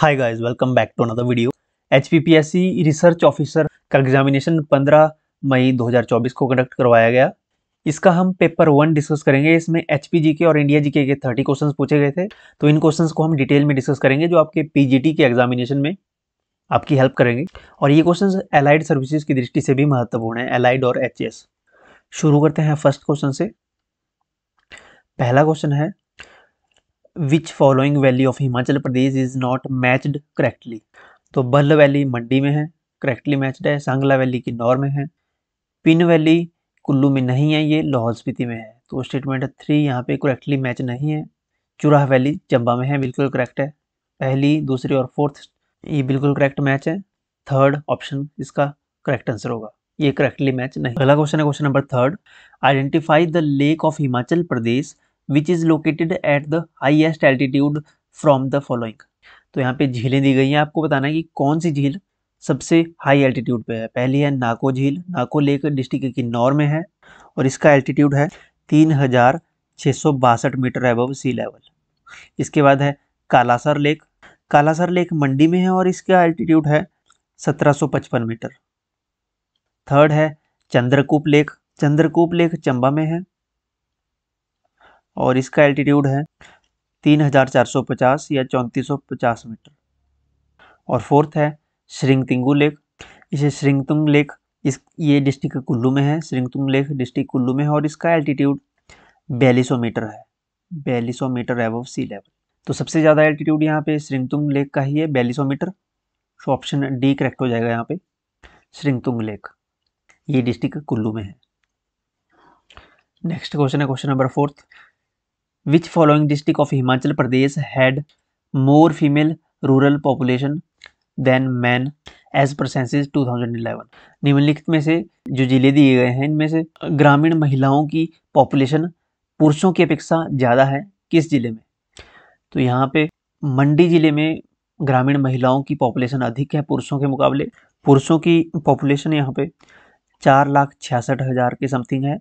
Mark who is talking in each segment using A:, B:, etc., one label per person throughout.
A: Hi guys welcome back to another video H research officer का examination 15 मई 2024 को conduct करवाया गया इसका हम पेपर वन डिस्कस करेंगे इसमें एच के और इंडिया जीके के 30 क्वेश्चंस पूछे गए थे तो इन क्वेश्चंस को हम डिटेल में डिस्कस करेंगे जो आपके पी के एग्जामिनेशन में आपकी हेल्प करेंगे और ये क्वेश्चन एलाइड सर्विसेज की दृष्टि से भी महत्वपूर्ण है एलाइड और एच शुरू करते हैं फर्स्ट क्वेश्चन से पहला क्वेश्चन है which following valley of Himachal Pradesh is not matched correctly तो बल्ल वैली मंडी में है करेक्टली मैच्ड है सांगला वैली किन्नौर में है पिन वैली कुल्लू में नहीं है ये लाहौल स्पीति में है तो स्टेटमेंट थ्री यहाँ पे करेक्टली मैच नहीं है चुराह वैली चंबा में है बिल्कुल करेक्ट है पहली दूसरी और फोर्थ ये बिल्कुल करेक्ट मैच है थर्ड ऑप्शन इसका करेक्ट आंसर होगा ये करेक्टली मैच नहीं अगला क्वेश्चन है question number third identify the lake of Himachal Pradesh which is located at the highest altitude from the following तो यहाँ पे झीलें दी गई हैं आपको बताना है कि कौन सी झील सबसे हाई एल्टीट्यूड पे है पहली है नाको झील नाको लेक डिस्ट्रिक्ट किन्नौर में है और इसका एल्टीट्यूड है तीन हज़ार छः सौ बासठ मीटर अब सी लेवल इसके बाद है कालासर लेक कालासर लेक मंडी में है और इसका एल्टीट्यूड है सत्रह सौ पचपन मीटर थर्ड है चंद्रकूप लेक चंद्रकूप लेक चंबा में है और इसका एल्टीट्यूड है 3450 या 3450 मीटर और फोर्थ है श्रिंगतिंगू लेक इसे श्रिंगतुंग लेक इस ये डिस्ट्रिक्ट कुल्लू में है श्रिंगतुंग लेक डिस्ट्रिक्ट कुल्लू में है और इसका एल्टीट्यूड बयालीस मीटर है बयालीस मीटर एबव सी लेवल तो सबसे ज़्यादा एल्टीट्यूड यहाँ पे श्रिंगतुंग लेक का ही है बयालीस meter so option D correct हो जाएगा यहाँ पे श्रिंगतुंग लेक ये डिस्ट्रिक्ट कुल्लू में है नेक्स्ट क्वेश्चन है question number fourth which following district of Himachal Pradesh had more female rural population than man as per census 2011 निम्नलिखित में से जो जिले दिए गए हैं इनमें से ग्रामीण महिलाओं की पॉपुलेशन पुरुषों की अपेक्षा ज़्यादा है किस जिले में तो यहाँ पे मंडी जिले में ग्रामीण महिलाओं की पॉपुलेशन अधिक है पुरुषों के मुकाबले पुरुषों की पॉपुलेशन यहाँ पे चार लाख छियासठ हज़ार के समथिंग है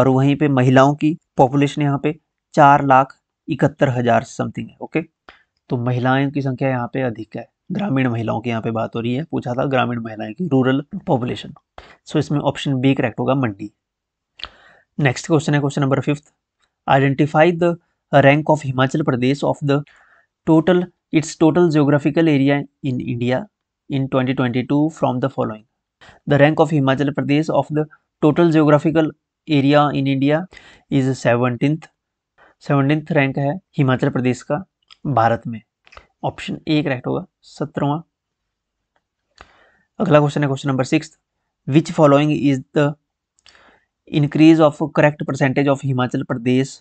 A: और वहीं पे महिलाओं की पॉपुलेशन यहाँ पे चार लाख इकहत्तर हजार समथिंग है ओके तो महिलाओं की संख्या यहाँ पे अधिक है ग्रामीण महिलाओं की यहाँ पे बात हो रही है पूछा था ग्रामीण महिलाएं की रूरल पॉपुलेशन सो इसमें ऑप्शन बी करेक्ट होगा मंडी नेक्स्ट क्वेश्चन है question number fifth identify the rank of Himachal Pradesh of the total its total geographical area in India in 2022 from the following the rank of Himachal Pradesh of the total geographical area in India is seventeenth seventeen rank है हिमाचल प्रदेश का भारत में option A correct होगा सत्रहवा अगला question है question number six which following is the increase of correct percentage of Himachal Pradesh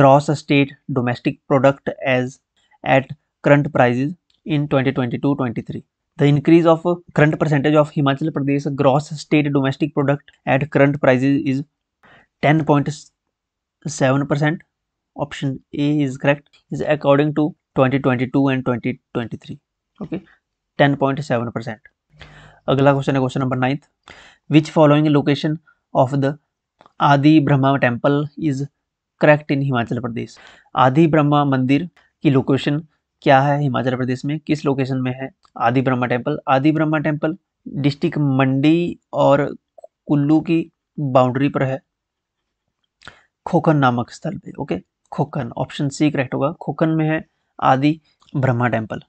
A: gross state domestic product as at current prices the 2022-23 current percentage of Himachal Pradesh gross state domestic product at current product is ten point seven 10.7% option A is correct is according to 2022 and 2023 okay 10.7 percent अगला question है question number ninth which following location of the Adi Brahma temple is correct in Himachal Pradesh Adi Brahma मंदिर की location क्या है हिमाचल प्रदेश में किस location में है आदि ब्रह्मा टेम्पल आदि ब्रह्मा टेम्पल डिस्ट्रिक्ट मंडी और कुल्लू की बाउंड्री पर है खोखन नामक स्थल पे okay Khokhan option C correct होगा खोखन में है आदि ब्रह्मा टेम्पल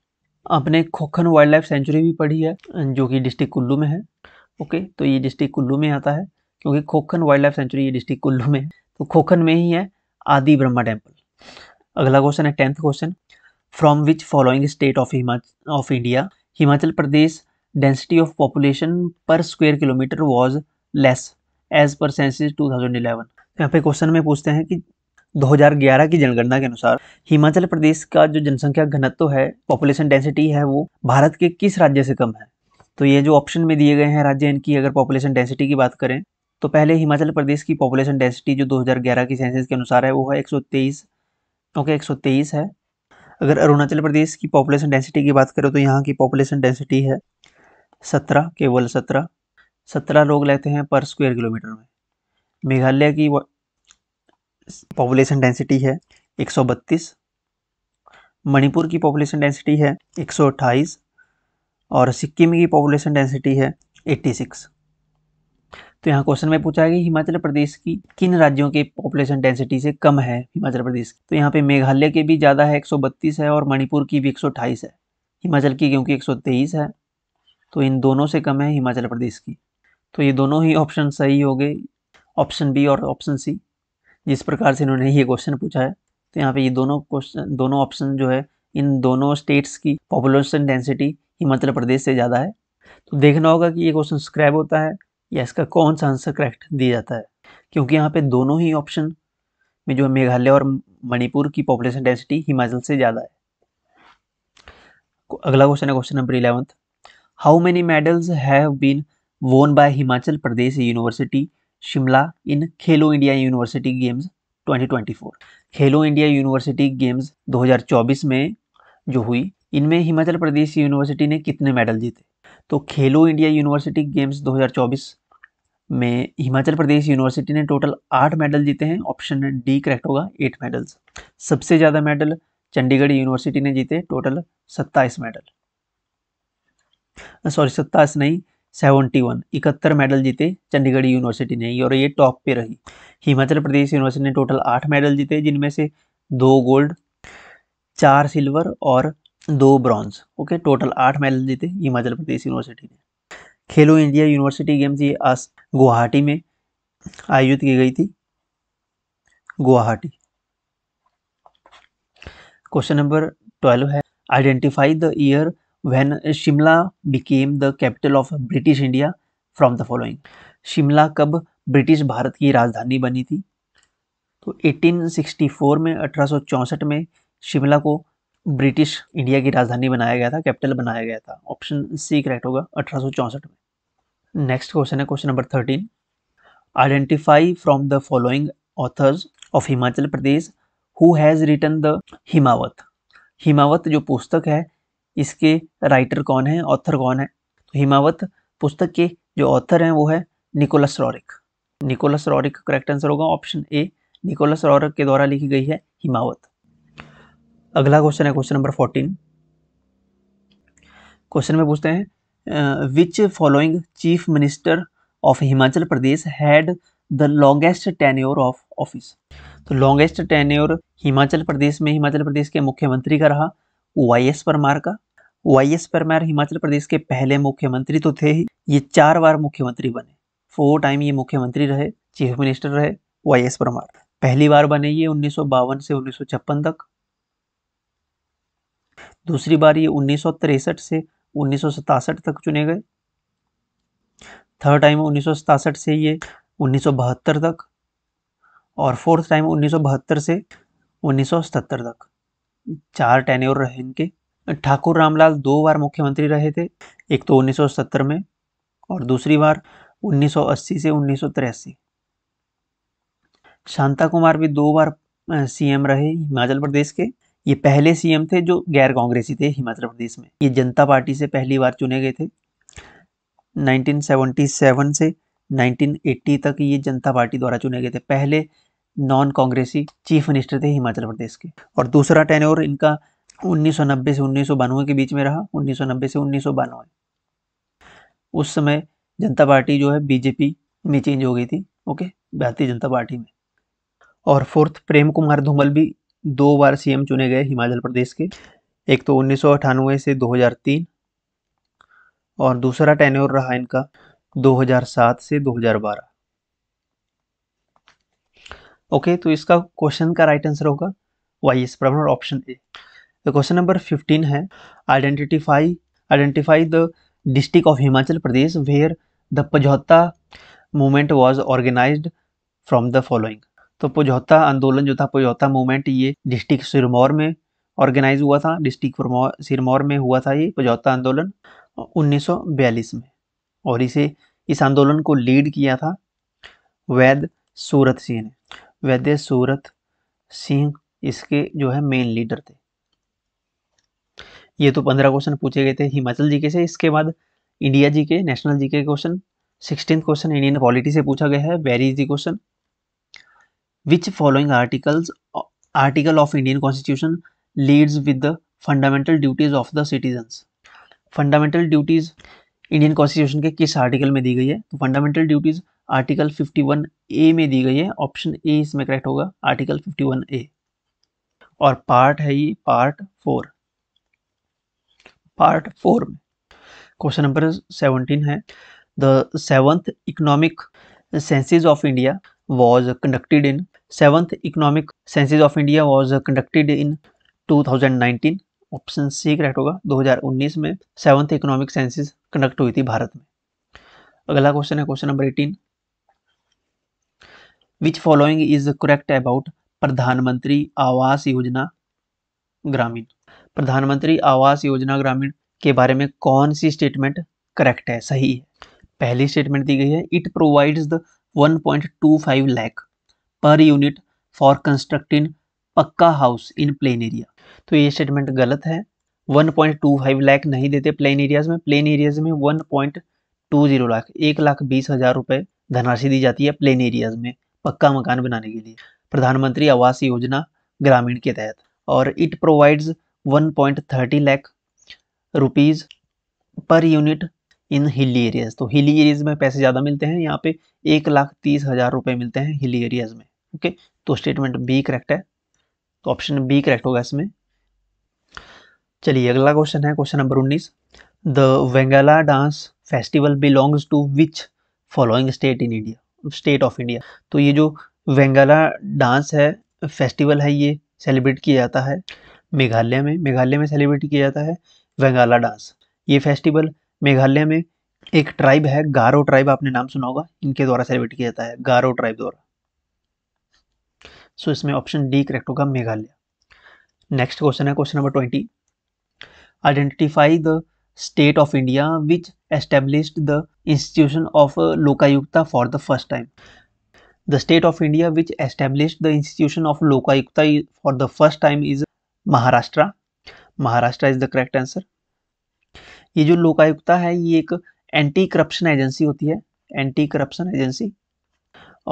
A: आपने खोखन वाइल्ड लाइफ सेंचुरी भी पढ़ी है जो कि डिस्ट्रिक्ट कुल्लू में है ओके तो ये डिस्ट्रिक्ट कुल्लू में आता है क्योंकि खोखन वाइल्ड लाइफ सेंचुरी ये डिस्ट्रिक्ट कुल्लू में है तो खोखन में ही है आदि ब्रह्मा टेम्पल अगला क्वेश्चन है tenth question from which following state of Himachal of India Himachal Pradesh density of population per square kilometer was less as per census two thousand eleven यहाँ पे क्वेश्चन में पूछते हैं कि 2011 की जनगणना के अनुसार हिमाचल प्रदेश का जो जनसंख्या घनत्व है पॉपुलेशन डेंसिटी है वो भारत के किस राज्य से कम है तो ये जो ऑप्शन में दिए गए हैं राज्य इनकी अगर पॉपुलेशन डेंसिटी की बात करें तो पहले हिमाचल प्रदेश की पॉपुलेशन डेंसिटी जो 2011 की सेंसिस के अनुसार है वो है 123 ओके okay, 123 है अगर अरुणाचल प्रदेश की पॉपुलेशन डेंसिटी की बात करें तो यहाँ की पॉपुलेशन डेंसिटी है सत्रह केवल सत्रह सत्रह लोग रहते हैं पर स्क्वायर किलोमीटर में मेघालय की पॉपुलेशन डेंसिटी है 132 मणिपुर की पॉपुलेशन डेंसिटी है 128 और सिक्किम की पॉपुलेशन डेंसिटी है 86 तो यहाँ क्वेश्चन में पूछा है कि हिमाचल प्रदेश की किन राज्यों के पॉपुलेशन डेंसिटी से कम है हिमाचल प्रदेश की तो यहाँ पे मेघालय के भी ज़्यादा है 132 है और मणिपुर की भी 128 है हिमाचल की क्योंकि 123 है तो इन दोनों से कम है हिमाचल प्रदेश की तो ये दोनों ही ऑप्शन सही हो गए ऑप्शन बी और ऑप्शन सी जिस प्रकार से इन्होंने ये क्वेश्चन पूछा है तो यहाँ पे ये दोनों क्वेश्चन दोनों ऑप्शन जो है इन दोनों स्टेट्स की पॉपुलेशन डेंसिटी हिमाचल प्रदेश से ज़्यादा है तो देखना होगा कि ये क्वेश्चन स्क्रैब होता है या इसका कौन सा आंसर करेक्ट दिया जाता है क्योंकि यहाँ पे दोनों ही ऑप्शन में जो है मेघालय और मणिपुर की पॉपुलेशन डेंसिटी हिमाचल से ज़्यादा है अगला क्वेश्चन है question number eleventh how many medals have been won by Himachal Pradesh university Shimla in Khelo India university games 2024 खेलो इंडिया यूनिवर्सिटी गेम्स 2024 में जो हुई इनमें हिमाचल प्रदेश यूनिवर्सिटी ने कितने मेडल जीते तो खेलो इंडिया यूनिवर्सिटी गेम्स 2024 में हिमाचल प्रदेश यूनिवर्सिटी ने टोटल आठ मेडल जीते हैं ऑप्शन डी करेक्ट होगा एट मेडल्स सबसे ज़्यादा मेडल चंडीगढ़ यूनिवर्सिटी ने जीते टोटल सत्ताईस मेडल सॉरी सत्ताईस नहीं सेवेंटी वन इकहत्तर मेडल जीते चंडीगढ़ यूनिवर्सिटी ने और ये टॉप पे रही हिमाचल प्रदेश यूनिवर्सिटी ने टोटल आठ मेडल जीते जिनमें से दो गोल्ड चार सिल्वर और दो ब्रॉन्ज ओके टोटल आठ मेडल जीते हिमाचल प्रदेश यूनिवर्सिटी ने खेलो इंडिया यूनिवर्सिटी गेम्स ये आज गुवाहाटी में आयोजित की गई थी गुवाहाटी क्वेश्चन नंबर ट्वेल्व है identify the year when Shimla became the capital of British India from the following. Shimla कब ब्रिटिश भारत की राजधानी बनी थी तो 1864 में अठारह में शिमला को ब्रिटिश इंडिया की राजधानी बनाया गया था कैपिटल बनाया गया था ऑप्शन सी करेक्ट होगा अठारह में नेक्स्ट क्वेश्चन है question number thirteen identify from the following authors of Himachal Pradesh who has written the Himavat Himavat जो पुस्तक है इसके राइटर कौन है ऑथर कौन है तो हिमावत पुस्तक के जो ऑथर हैं वो है Nicholas Roerich Nicholas Roerich correct answer होगा ऑप्शन ए निकोलस रॉरिक के द्वारा लिखी गई है हिमावत अगला क्वेश्चन है क्वेश्चन नंबर फोर्टीन क्वेश्चन में पूछते हैं which following chief minister of Himachal Pradesh had the longest tenure of office तो लॉन्गेस्ट टेन्योर हिमाचल प्रदेश में हिमाचल प्रदेश के मुख्यमंत्री का रहा वाई एस परमार का वाई एस परमार हिमाचल प्रदेश के पहले मुख्यमंत्री तो थे ही ये चार बार मुख्यमंत्री बने फोर टाइम ये मुख्यमंत्री रहे चीफ मिनिस्टर रहे वाई एस परमार पहली बार बने ये उन्नीस से उन्नीस तक दूसरी बार ये उन्नीस से उन्नीस तक चुने गए थर्ड टाइम उन्नीस से ये उन्नीस तक और फोर्थ टाइम उन्नीस से उन्नीस तक चार टेन्योर रहे इनके ठाकुर रामलाल दो बार मुख्यमंत्री रहे थे एक तो 1970 में और दूसरी बार 1980 से उन्नीस शांता कुमार भी दो बार सीएम रहे हिमाचल प्रदेश के ये पहले सीएम थे जो गैर कांग्रेसी थे हिमाचल प्रदेश में ये जनता पार्टी से पहली बार चुने गए थे 1977 से 1980 तक ये जनता पार्टी द्वारा चुने गए थे पहले नॉन कांग्रेसी चीफ मिनिस्टर थे हिमाचल प्रदेश के और दूसरा टेनोर इनका 1990 से उन्नीस के बीच में रहा 1990 से उन्नीस उस समय जनता पार्टी जो है बीजेपी में चेंज हो गई थी ओके भारतीय जनता पार्टी में और फोर्थ प्रेम कुमार धूमल भी दो बार सीएम चुने गए हिमाचल प्रदेश के एक तो उन्नीस से 2003 और दूसरा टेन्योर रहा इनका 2007 से 2012 ओके तो इसका क्वेश्चन का राइट आंसर होगा Y S Parmar option A तो क्वेश्चन नंबर फिफ्टीन है identify identify the district of Himachal Pradesh where the Pajhota movement was organise from the following तो पुझौता आंदोलन जो था पुझौता मूवमेंट ये डिस्ट्रिक्ट सिरमौर में ऑर्गेनाइज हुआ था डिस्ट्रिक्ट सिरमौर में हुआ था ये पुझौता आंदोलन 1942 में और इसे इस आंदोलन को लीड किया था वैद सूरत सिंह ने वैद्य सूरत सिंह इसके जो है मेन लीडर थे ये तो पंद्रह क्वेश्चन पूछे गए थे हिमाचल जीके से इसके बाद इंडिया जी के national G K question sixteen question Indian polity से पूछा गया है very easy question which following articles article of Indian constitution leads with the fundamental duties of the citizens fundamental duties Indian constitution के किस article में दी गई है तो फंडामेंटल ड्यूटीज आर्टिकल 51 ए में दी गई है ऑप्शन ए इसमें करेक्ट होगा आर्टिकल 51 ए और पार्ट है ये पार्ट फोर पार्ट फोर में क्वेश्चन नंबर 17 है the seventh economic census of India was conducted in seventh economic census of India was conducted in 2019 option C correct होगा 2019 में seventh economic senses conduct हुई थी भारत में अगला क्वेश्चन है question number 18 which following is correct about Pradhan Mantri Awas योजना ग्रामीण प्रधानमंत्री आवास योजना ग्रामीण के बारे में कौन सी स्टेटमेंट करेक्ट है सही है पहली स्टेटमेंट दी गई है it provides the 1.25 lakh per unit for constructing pucca house in plain area तो ये स्टेटमेंट गलत है 1.25 लाख नहीं देते प्लेन एरियाज में प्लेन एरियाज में 1.20 लाख एक लाख बीस हज़ार रुपये धनराशि दी जाती है प्लेन एरियाज में पक्का मकान बनाने के लिए प्रधानमंत्री आवास योजना ग्रामीण के तहत और it provides 1.30 lakh rupees per unit in hilly areas तो हिली एरियाज में पैसे ज़्यादा मिलते हैं यहाँ पे एक लाख तीस हज़ार रुपए मिलते हैं हिली एरियाज में ओके तो स्टेटमेंट बी करेक्ट है तो ऑप्शन बी करेक्ट होगा इसमें चलिए अगला क्वेश्चन है क्वेश्चन नंबर उन्नीस the Wangala dance festival belongs to which following state in India state of India तो ये जो वेंगाला डांस है फेस्टिवल है ये सेलिब्रेट किया जाता है मेघालय में मेघालय में सेलिब्रेट किया जाता है वेंगाला डांस ये फेस्टिवल मेघालय में एक ट्राइब है गारो ट्राइब आपने नाम सुना होगा इनके द्वारा सेलिब्रेट किया जाता है गारो ट्राइब द्वारा सो so, इसमें ऑप्शन डी करेक्ट होगा मेघालय नेक्स्ट क्वेश्चन है question number twenty identify the state of India which establish the institution of Lokayukta for the first time. The state of India which established the institution of Lokayukta for the first time is Maharashtra. Maharashtra is the correct answer. ye jo lokayukta hai ye ek anti corruption agency hoti hai anti corruption agency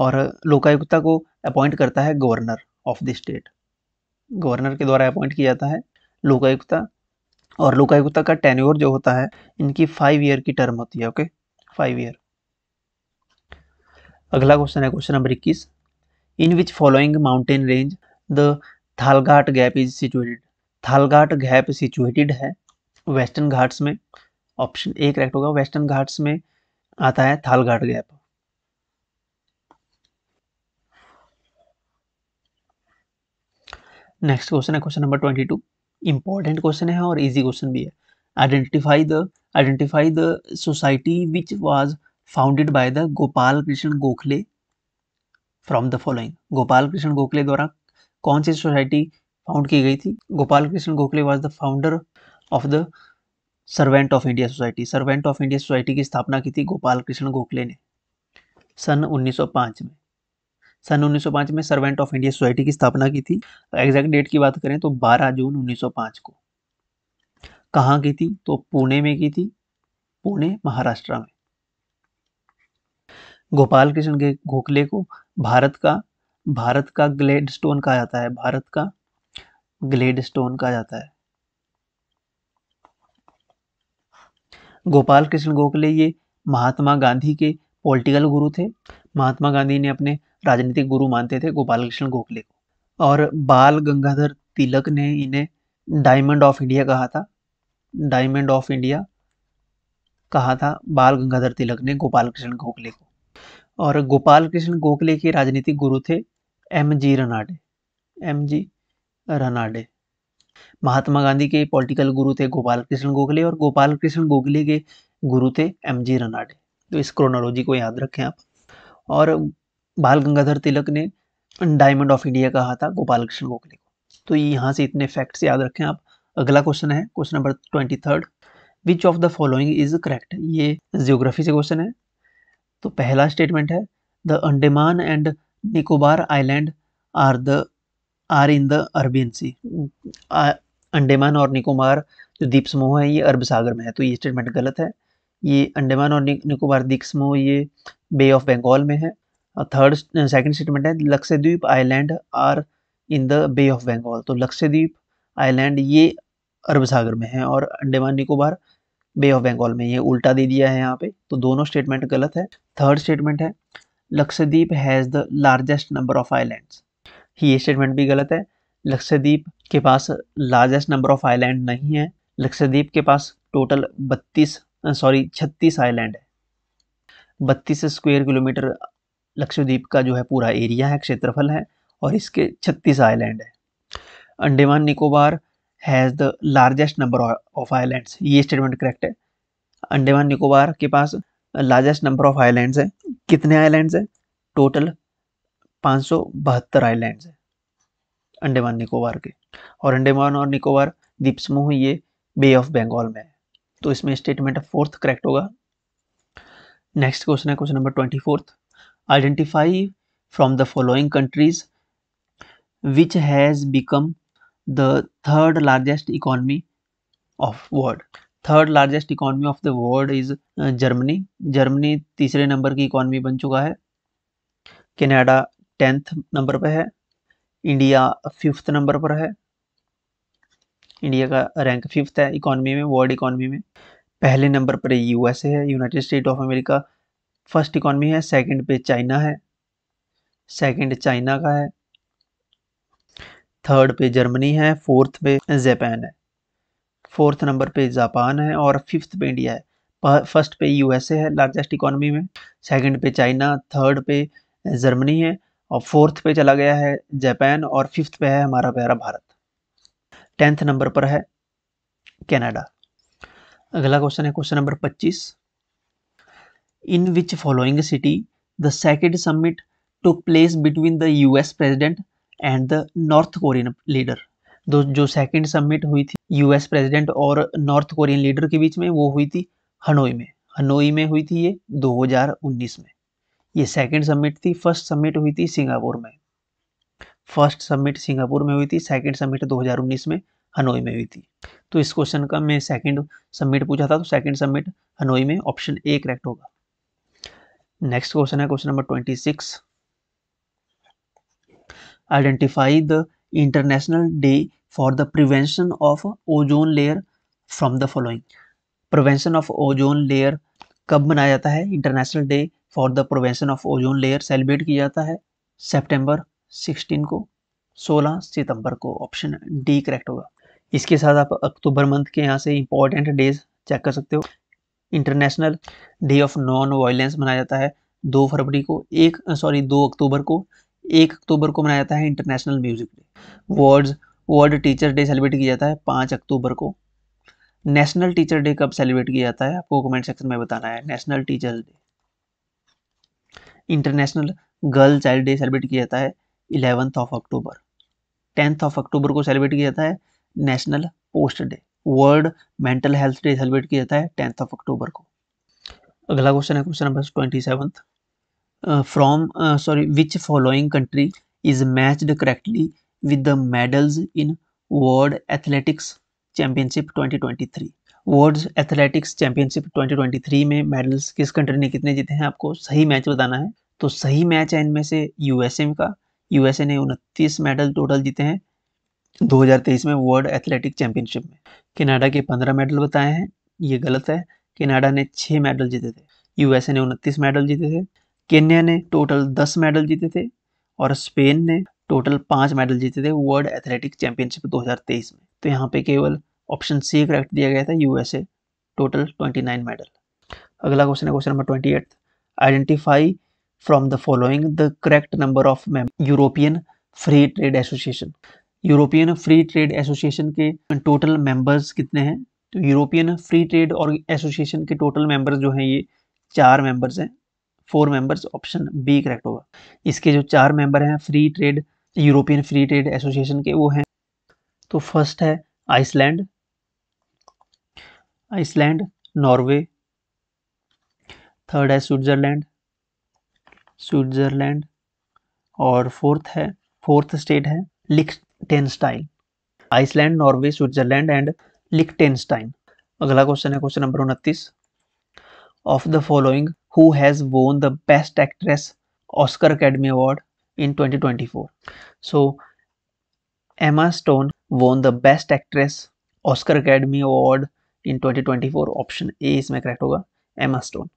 A: और लोकायुक्ता को appoint करता है governor of the state governor के द्वारा appoint किया जाता है लोकायुक्ता और लोकायुक्ता का टेन्योर जो होता है इनकी फाइव ईयर की टर्म होती है ओके okay? फाइव ईयर अगला क्वेश्चन है क्वेश्चन नंबर इक्कीस in which following mountain range the Thalghat gap is situated Thalghat gap situated है वेस्टर्न घाट्स में ऑप्शन ए करेक्ट होगा वेस्टर्न घाट्स में आता है थालघाट गैप नेक्स्ट क्वेश्चन है question number twenty two important question है और इजी क्वेश्चन भी है identify the identify the society which was founded by the Gopal Krishna Gokhale from the following Gopal Krishna Gokhale द्वारा कौन सी सोसाइटी फाउंड की गई थी Gopal Krishna Gokhale was the founder of the servant of India society servant of India society की स्थापना की थी गोपाल कृष्ण गोखले ने सन 1905 में सन 1905 में सर्वेंट ऑफ इंडिया सोसाइटी की स्थापना की थी एग्जैक्ट डेट की बात करें तो 12 जून 1905 को कहाँ की थी तो पुणे में की थी पुणे महाराष्ट्र में गोपाल कृष्ण गोखले को भारत का भारत का ग्लेड स्टोन कहा जाता है भारत का ग्लेड स्टोन कहा जाता है गोपाल कृष्ण गोखले ये महात्मा गांधी के पॉलिटिकल गुरु थे महात्मा गांधी ने अपने राजनीतिक गुरु मानते थे गोपाल कृष्ण गोखले को और बाल गंगाधर तिलक ने इन्हें डायमंड ऑफ इंडिया कहा था डायमंड ऑफ इंडिया कहा था बाल गंगाधर तिलक ने गोपाल कृष्ण गोखले को और गोपाल कृष्ण गोखले के राजनीतिक गुरु थे M G Ranade M G Ranade Mahatma Gandhi के पॉलिटिकल गुरु थे गोपाल कृष्ण गोखले और गोपाल कृष्ण गोखले के गुरु थे एम जी रनाडे तो इस क्रोनोलॉजी को याद रखें आप और बाल गंगाधर तिलक ने डायमंड ऑफ इंडिया कहा था गोपाल कृष्ण गोखले को तो यहाँ से इतने फैक्ट्स याद रखें आप अगला क्वेश्चन है question number twenty third which of the following is correct ये जियोग्राफी से क्वेश्चन है तो पहला स्टेटमेंट है the Andaman and Nicobar island are the are in the Arabian sea Andaman और निकोबार जो द्वीप समूह है ये अरब सागर में है तो ये स्टेटमेंट गलत है ये अंडेमान और निकोबार द्वीप समूह ये बे ऑफ बंगाल में है थर्ड सेकेंड स्टेटमेंट है Lakshadweep island are in the bay of Bengal तो लक्षद्वीप आइलैंड ये अरब सागर में है और अंडेमान निकोबार बे ऑफ बंगाल में ये उल्टा दे दिया है यहाँ पे तो दोनों स्टेटमेंट गलत है थर्ड स्टेटमेंट है Lakshadweep has the largest number of islands ये स्टेटमेंट भी गलत है लक्षद्वीप के पास लार्जेस्ट नंबर ऑफ आइलैंड नहीं है लक्षद्वीप के पास टोटल बत्तीस सॉरी छत्तीस आइलैंड है बत्तीस स्क्वायर किलोमीटर लक्षद्वीप का जो है पूरा एरिया है क्षेत्रफल है और इसके छत्तीस आइलैंड है Andaman Nicobar has the largest number of islands ये स्टेटमेंट करेक्ट है अंडेमान निकोबार के पास लार्जेस्ट नंबर ऑफ आइलैंड्स हैं कितने आइलैंड्स हैं टोटल पाँच सौ बहत्तर आइलैंड्स हैं अंडेमान निकोबार के और अंडेमान और निकोबार द्वीप समूह ये बे ऑफ बंगाल में है तो इसमें स्टेटमेंट फोर्थ करेक्ट होगा नेक्स्ट क्वेश्चन है question number twenty fourth identify from the following countries which has become the third largest economy of world third largest economy of the world is Germany Germany तीसरे नंबर की economy बन चुका है Canada tenth number पर है India fifth number पर है इंडिया का रैंक फिफ्थ है इकोनॉमी में वर्ल्ड इकोनॉमी में पहले नंबर पर यूएसए है United State of America first economy है सेकंड पे चाइना है सेकंड चाइना का है थर्ड पे जर्मनी है फोर्थ पे जापान है फोर्थ नंबर पे जापान है और फिफ्थ पे इंडिया है फर्स्ट पे यूएसए है लार्जेस्ट इकोनॉमी में सेकंड पे चाइना थर्ड पे जर्मनी है और फोर्थ पे चला गया है जापान और फिफ्थ पे है हमारा प्यारा भारत टेंथ नंबर पर है कनाडा अगला क्वेश्चन है question number 25 in which following city the second summit took place between the US president and the North Korean leader दो जो सेकेंड समिट हुई थी यूएस प्रेसिडेंट और नॉर्थ कोरियन लीडर के बीच में वो हुई थी हनोई में हनोई में हुई थी ये 2019 में ये सेकेंड समिट थी फर्स्ट समिट हुई थी सिंगापुर में फर्स्ट समिट सिंगापुर में हुई थी सेकेंड समिट 2019 में हनोई में हुई थी तो इस क्वेश्चन का मैं सेकेंड समिट पूछा था तो सेकेंड समिट हनोई में ऑप्शन ए करेक्ट होगा नेक्स्ट क्वेश्चन है question number twenty six identify the international day for the prevention of ozone layer from the following prevention of ozone layer कब मनाया जाता है international day for the prevention of ozone layer celebrate किया जाता है सितंबर 16 को 16 सितंबर को ऑप्शन डी करेक्ट होगा इसके साथ आप अक्टूबर मंथ के यहाँ से इंपॉर्टेंट डेज चेक कर सकते हो international day of non violence मनाया जाता है दो फरवरी को एक सॉरी दो अक्टूबर को एक अक्टूबर को मनाया जाता है international music day world world teacher day celebrate किया जाता है पाँच अक्टूबर को नेशनल टीचर डे कब सेलिब्रेट किया जाता है आपको कमेंट सेक्शन में बताना है national teacher day international girl child day celebrate किया जाता है eleventh of October tenth of October को सेलिब्रेट किया जाता है national post day world mental health day celebrate किया जाता है टेंथ ऑफ अक्टूबर को अगला क्वेश्चन है question number twenty seven from sorry which following country is match correctly with the medals in world athletics world athletics championship 2023 world athletics championship 2023 में medals किस country ने कितने जीते हैं आपको सही मैच बताना है तो सही मैच है इनमें से यूएसए का यूएसए ने उनतीस मेडल टोटल जीते हैं 2023 में वर्ल्ड एथलेटिक चैंपियनशिप में कनाडा के 15 मेडल बताए हैं ये गलत है कनाडा ने 6 मेडल जीते थे यूएसए ने उनतीस मेडल जीते थे केन्या ने टोटल दस मेडल जीते थे और स्पेन ने टोटल पाँच मेडल जीते थे वर्ल्ड एथलेटिक चैंपियनशिप 2023 में तो यहाँ पे केवल ऑप्शन सी करेक्ट दिया गया था यूएसए टोटल 29 मेडल अगला क्वेश्चन है question number twenty eight identify from the following the correct number of European free trade association European free trade association के टोटल मेंबर्स कितने हैं तो यूरोपियन फ्री ट्रेड और एसोसिएशन के टोटल मेंबर्स जो हैं ये चार मेंबर्स हैं four members option B correct होगा इसके जो चार मेंबर हैं free trade European free trade association के वो हैं तो फर्स्ट है आइसलैंड आइसलैंड नॉर्वे थर्ड है स्विट्ज़रलैंड स्विट्ज़रलैंड और फोर्थ है फोर्थ स्टेट है Liechtenstein Iceland Norway Switzerland and Liechtenstein अगला क्वेश्चन है क्वेश्चन नंबर उनतीस of the following who has won the Best Actress Oscar Academy Award in 2024. So, Emma Stone won the Best Actress Oscar Academy Award in 2024. Option A इसमें correct होगा Emma Stone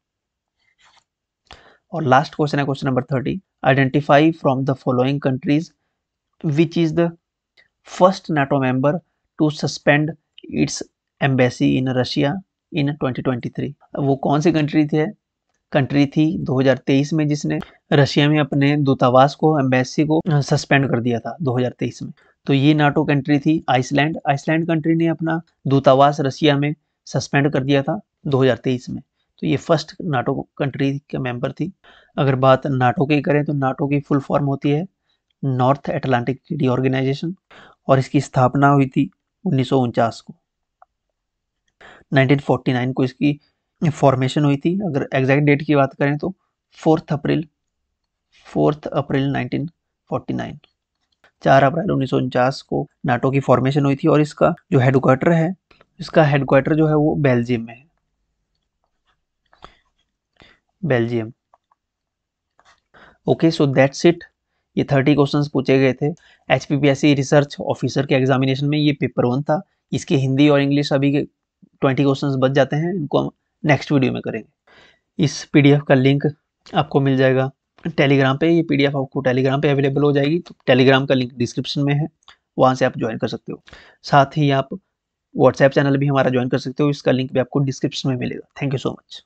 A: और last question है question number thirty identify from the following countries which is the first NATO member to suspend its embassy in Russia in 2023 वो कौन सी country थी country थी 2023 में जिसने रशिया में अपने दूतावास को एम्बेसी को सस्पेंड कर दिया था 2023 में तो ये नाटो कंट्री थी आइसलैंड आइसलैंड कंट्री ने अपना दूतावास रशिया में सस्पेंड कर दिया था 2023 में तो ये फर्स्ट नाटो कंट्री के मेंबर थी अगर बात नाटो की करें तो नाटो की फुल फॉर्म होती है नॉर्थ एटलांटिक ट्रीडी ऑर्गेनाइजेशन और इसकी स्थापना हुई थी उन्नीस को 1949 को इसकी फॉर्मेशन हुई थी अगर एग्जैक्ट डेट की बात करें तो फोर्थ अप्रैल फोर्थ अप्रैल 1949 चार अप्रैल उन्नीस को नाटो की फॉर्मेशन हुई थी और इसका जो हेडक्वार्टर है इसका हेडक्वार्टर जो है वो बेल्जियम में है Belgium okay so that's it ये थर्टी क्वेश्चंस पूछे गए थे एच रिसर्च ऑफिसर के एग्जामिनेशन में ये पेपर वन था इसके हिंदी और इंग्लिश अभी के ट्वेंटी क्वेश्चन बच जाते हैं इनको हम नेक्स्ट वीडियो में करेंगे इस पीडीएफ का लिंक आपको मिल जाएगा टेलीग्राम पे ये पीडीएफ आपको टेलीग्राम पे अवेलेबल हो जाएगी तो टेलीग्राम का लिंक डिस्क्रिप्शन में है वहाँ से आप ज्वाइन कर सकते हो साथ ही आप व्हाट्सएप चैनल भी हमारा ज्वाइन कर सकते हो इसका लिंक भी आपको डिस्क्रिप्शन में मिलेगा थैंक यू सो मच